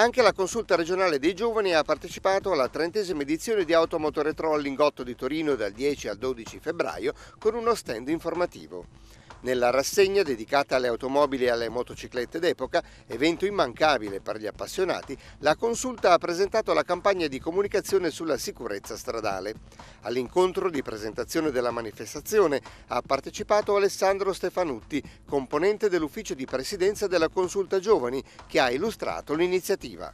Anche la consulta regionale dei giovani ha partecipato alla trentesima edizione di Automotore Automotoretrolling 8 di Torino dal 10 al 12 febbraio con uno stand informativo. Nella rassegna dedicata alle automobili e alle motociclette d'epoca, evento immancabile per gli appassionati, la consulta ha presentato la campagna di comunicazione sulla sicurezza stradale. All'incontro di presentazione della manifestazione ha partecipato Alessandro Stefanutti, componente dell'ufficio di presidenza della consulta giovani, che ha illustrato l'iniziativa.